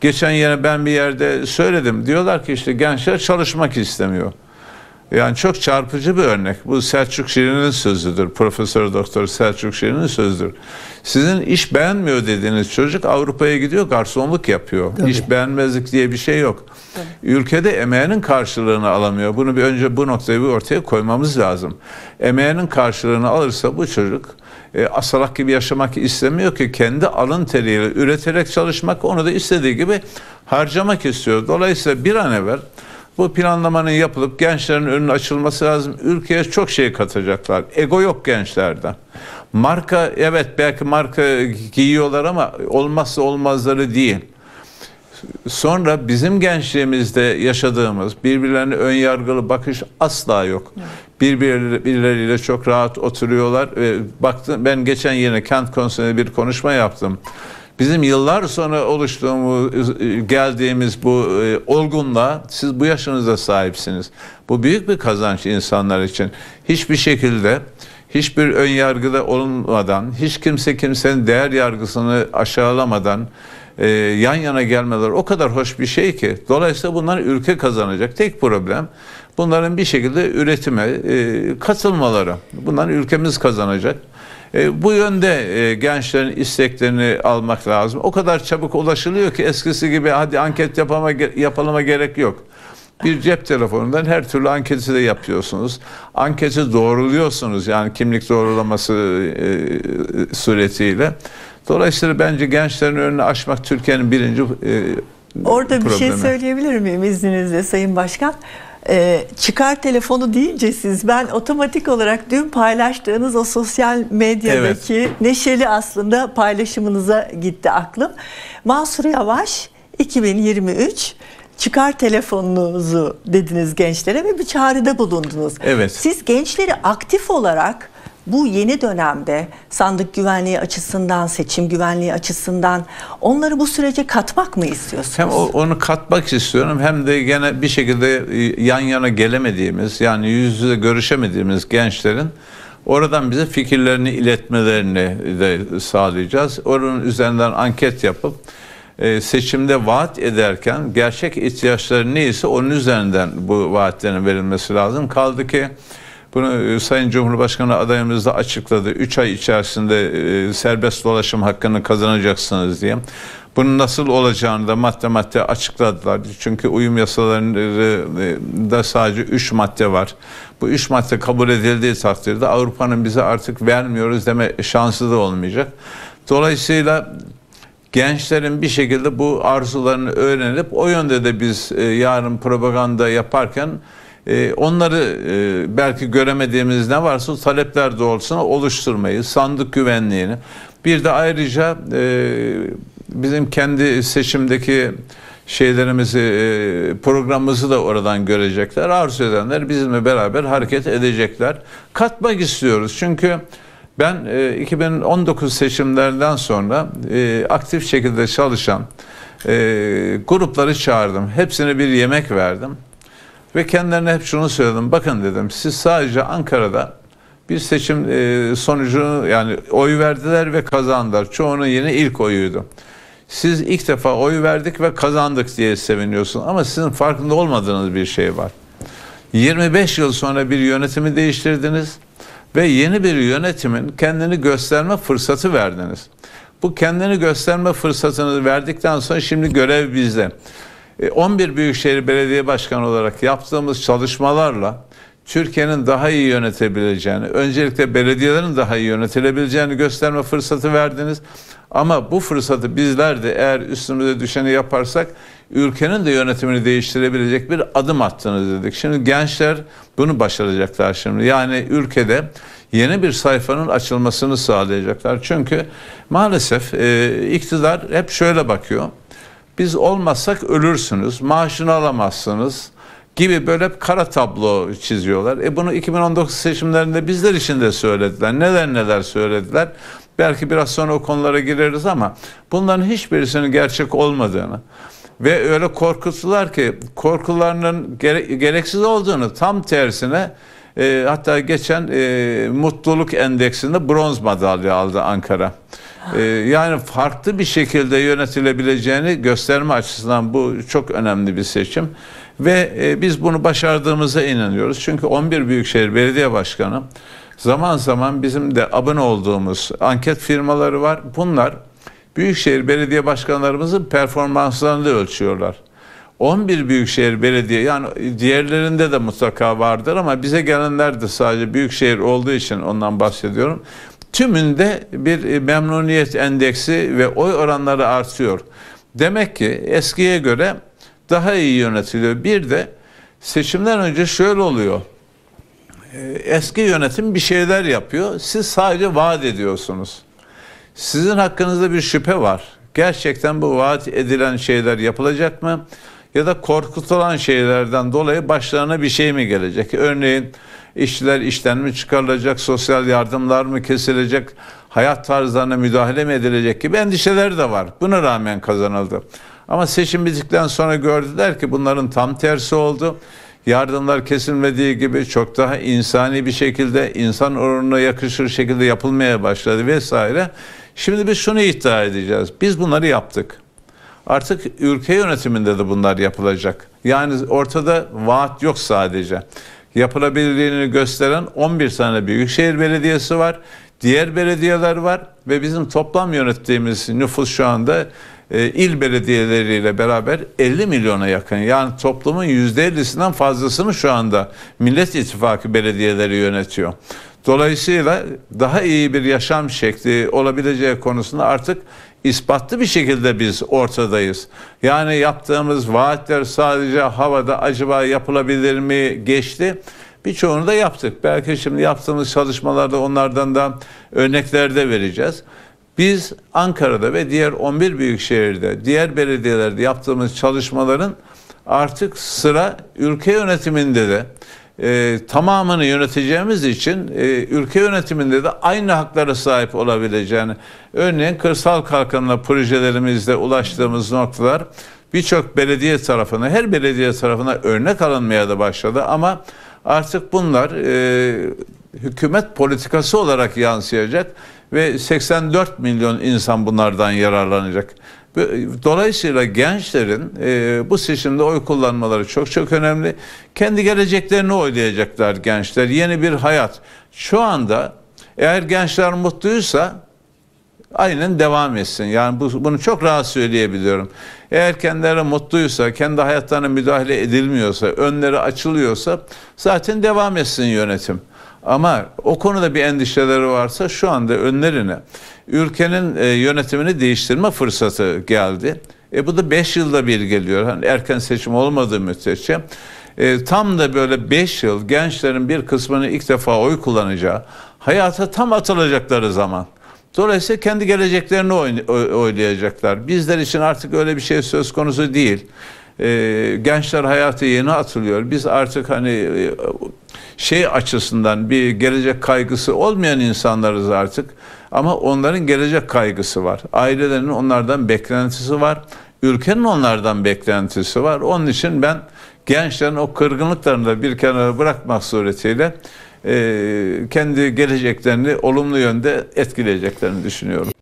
Geçen yine ben bir yerde söyledim. Diyorlar ki işte gençler çalışmak istemiyor. Yani çok çarpıcı bir örnek. Bu Selçuk Şirin'in sözüdür. Profesör Doktor Selçuk Şirin'in sözüdür. Sizin iş beğenmiyor dediğiniz çocuk Avrupa'ya gidiyor garsonluk yapıyor. Tabii. İş beğenmezlik diye bir şey yok. Tabii. Ülkede emeğinin karşılığını alamıyor. Bunu bir önce bu noktayı bir ortaya koymamız lazım. Emeğinin karşılığını alırsa bu çocuk e, asalak gibi yaşamak istemiyor ki kendi alın teriyle üreterek çalışmak onu da istediği gibi harcamak istiyor. Dolayısıyla bir an evvel bu planlamanın yapılıp gençlerin önünün açılması lazım. Ülkeye çok şey katacaklar. Ego yok gençlerde. Marka evet belki marka giyiyorlar ama olmazsa olmazları değil. Sonra bizim gençliğimizde yaşadığımız birbirlerine ön yargılı bakış asla yok. Evet. Birbirleriyle çok rahat oturuyorlar. E, baktım ben geçen yine kent konserinde bir konuşma yaptım. Bizim yıllar sonra oluştuğumuz, geldiğimiz bu e, olgunla siz bu yaşınıza sahipsiniz. Bu büyük bir kazanç insanlar için. Hiçbir şekilde hiçbir ön yargıda olmadan, hiç kimse kimsenin değer yargısını aşağılamadan e, yan yana gelmeler o kadar hoş bir şey ki. Dolayısıyla bunlar ülke kazanacak. Tek problem bunların bir şekilde üretime e, katılmaları. Bunlar ülkemiz kazanacak. E, bu yönde e, gençlerin isteklerini almak lazım. O kadar çabuk ulaşılıyor ki eskisi gibi hadi anket yapama, yapalıma gerek yok. Bir cep telefonundan her türlü anketi de yapıyorsunuz. Anketi doğruluyorsunuz yani kimlik doğrulaması e, e suretiyle. Dolayısıyla bence gençlerin önünü açmak Türkiye'nin birinci e, Orada problemi. bir şey söyleyebilir miyim izninizle Sayın Başkan? Ee, çıkar telefonu deyince siz ben otomatik olarak dün paylaştığınız o sosyal medyadaki evet. neşeli aslında paylaşımınıza gitti aklım. Mansur Yavaş 2023 çıkar telefonunuzu dediniz gençlere ve bir çağrıda bulundunuz. Evet. Siz gençleri aktif olarak bu yeni dönemde sandık güvenliği açısından, seçim güvenliği açısından onları bu sürece katmak mı istiyorsunuz? Hem onu katmak istiyorum hem de gene bir şekilde e, yan yana gelemediğimiz yani yüz yüze görüşemediğimiz gençlerin Oradan bize fikirlerini iletmelerini de sağlayacağız. Onun üzerinden anket yapıp e, seçimde vaat ederken gerçek ihtiyaçları neyse onun üzerinden bu vaatlerin verilmesi lazım. Kaldı ki bunu e, Sayın Cumhurbaşkanı adayımız da açıkladı. 3 ay içerisinde e, serbest dolaşım hakkını kazanacaksınız diye. Bunun nasıl olacağını da madde madde açıkladılar. Çünkü uyum yasalarında e, sadece 3 madde var. Bu 3 madde kabul edildiği takdirde Avrupa'nın bize artık vermiyoruz deme şansı da olmayacak. Dolayısıyla gençlerin bir şekilde bu arzularını öğrenip o yönde de biz yarın propaganda yaparken ee, onları e, belki göremediğimiz ne varsa talepler doğrultusunda oluşturmayı, sandık güvenliğini. Bir de ayrıca e, bizim kendi seçimdeki şeylerimizi, e, programımızı da oradan görecekler. Arzu edenler bizimle beraber hareket edecekler. Katmak istiyoruz çünkü ben 2019 seçimlerinden sonra aktif şekilde çalışan grupları çağırdım. Hepsine bir yemek verdim. Ve kendilerine hep şunu söyledim. Bakın dedim siz sadece Ankara'da bir seçim e, sonucunu yani oy verdiler ve kazandılar. Çoğunun yine ilk oyuydu. Siz ilk defa oy verdik ve kazandık diye seviniyorsun ama sizin farkında olmadığınız bir şey var. 25 yıl sonra bir yönetimi değiştirdiniz ve yeni bir yönetimin kendini gösterme fırsatı verdiniz. Bu kendini gösterme fırsatını verdikten sonra şimdi görev bizde. 11 e, Büyükşehir Belediye Başkanı olarak yaptığımız çalışmalarla Türkiye'nin daha iyi yönetebileceğini, öncelikle belediyelerin daha iyi yönetilebileceğini gösterme fırsatı verdiniz. Ama bu fırsatı bizler de eğer üstümüze düşeni yaparsak ülkenin de yönetimini değiştirebilecek bir adım attınız dedik. Şimdi gençler bunu başaracaklar şimdi. Yani ülkede yeni bir sayfanın açılmasını sağlayacaklar. Çünkü maalesef e, iktidar hep şöyle bakıyor. Biz olmazsak ölürsünüz, maaşını alamazsınız gibi böyle kara tablo çiziyorlar. E bunu 2019 seçimlerinde bizler için de söylediler. Neler neler söylediler. Belki biraz sonra o konulara gireriz ama bunların hiçbirisinin gerçek olmadığını ve öyle korkuttular ki korkularının gere gereksiz olduğunu tam tersine e, hatta geçen e, mutluluk endeksinde bronz madalya aldı Ankara. Ee, yani farklı bir şekilde yönetilebileceğini gösterme açısından bu çok önemli bir seçim. Ve e, biz bunu başardığımıza inanıyoruz. Çünkü 11 Büyükşehir Belediye Başkanı zaman zaman bizim de abone olduğumuz anket firmaları var. Bunlar Büyükşehir Belediye Başkanlarımızın performanslarını da ölçüyorlar. 11 büyükşehir belediye yani diğerlerinde de mutlaka vardır ama bize gelenler de sadece büyükşehir olduğu için ondan bahsediyorum tümünde bir e, memnuniyet endeksi ve oy oranları artıyor. Demek ki eskiye göre daha iyi yönetiliyor. Bir de seçimden önce şöyle oluyor. E, eski yönetim bir şeyler yapıyor. Siz sadece vaat ediyorsunuz. Sizin hakkınızda bir şüphe var. Gerçekten bu vaat edilen şeyler yapılacak mı? ya da korkutulan şeylerden dolayı başlarına bir şey mi gelecek? Örneğin işçiler işten mi çıkarılacak, sosyal yardımlar mı kesilecek, hayat tarzlarına müdahale mi edilecek gibi endişeler de var. Buna rağmen kazanıldı. Ama seçim bittikten sonra gördüler ki bunların tam tersi oldu. Yardımlar kesilmediği gibi çok daha insani bir şekilde, insan oranına yakışır şekilde yapılmaya başladı vesaire. Şimdi biz şunu iddia edeceğiz. Biz bunları yaptık. Artık ülke yönetiminde de bunlar yapılacak. Yani ortada vaat yok sadece. Yapılabildiğini gösteren 11 tane büyükşehir belediyesi var. Diğer belediyeler var ve bizim toplam yönettiğimiz nüfus şu anda e, il belediyeleriyle beraber 50 milyona yakın. Yani toplumun %50'sinden fazlasını şu anda Millet İttifakı belediyeleri yönetiyor. Dolayısıyla daha iyi bir yaşam şekli olabileceği konusunda artık ispatlı bir şekilde biz ortadayız. Yani yaptığımız vaatler sadece havada acaba yapılabilir mi geçti. Birçoğunu da yaptık. Belki şimdi yaptığımız çalışmalarda onlardan da örnekler de vereceğiz. Biz Ankara'da ve diğer 11 büyük şehirde, diğer belediyelerde yaptığımız çalışmaların artık sıra ülke yönetiminde de e, tamamını yöneteceğimiz için e, ülke yönetiminde de aynı haklara sahip olabileceğini, örneğin kırsal kalkınma projelerimizde ulaştığımız noktalar birçok belediye tarafına, her belediye tarafına örnek alınmaya da başladı ama artık bunlar e, hükümet politikası olarak yansıyacak ve 84 milyon insan bunlardan yararlanacak. E, dolayısıyla gençlerin e, bu seçimde oy kullanmaları çok çok önemli. Kendi geleceklerini oylayacaklar gençler. Yeni bir hayat. Şu anda eğer gençler mutluysa aynen devam etsin. Yani bu, bunu çok rahat söyleyebiliyorum. Eğer kendileri mutluysa, kendi hayatlarına müdahale edilmiyorsa, önleri açılıyorsa zaten devam etsin yönetim. Ama o konuda bir endişeleri varsa şu anda önlerine ülkenin e, yönetimini değiştirme fırsatı geldi. E bu da 5 yılda bir geliyor. Hani erken seçim olmadığı müddetçe. E, tam da böyle 5 yıl gençlerin bir kısmını ilk defa oy kullanacağı, hayata tam atılacakları zaman. Dolayısıyla kendi geleceklerini oynayacaklar. Bizler için artık öyle bir şey söz konusu değil. Ee, gençler hayatı yeni atılıyor. Biz artık hani e, şey açısından bir gelecek kaygısı olmayan insanlarız artık. Ama onların gelecek kaygısı var. Ailelerinin onlardan beklentisi var. Ülkenin onlardan beklentisi var. Onun için ben gençlerin o kırgınlıklarını da bir kenara bırakmak suretiyle e, kendi geleceklerini olumlu yönde etkileyeceklerini düşünüyorum.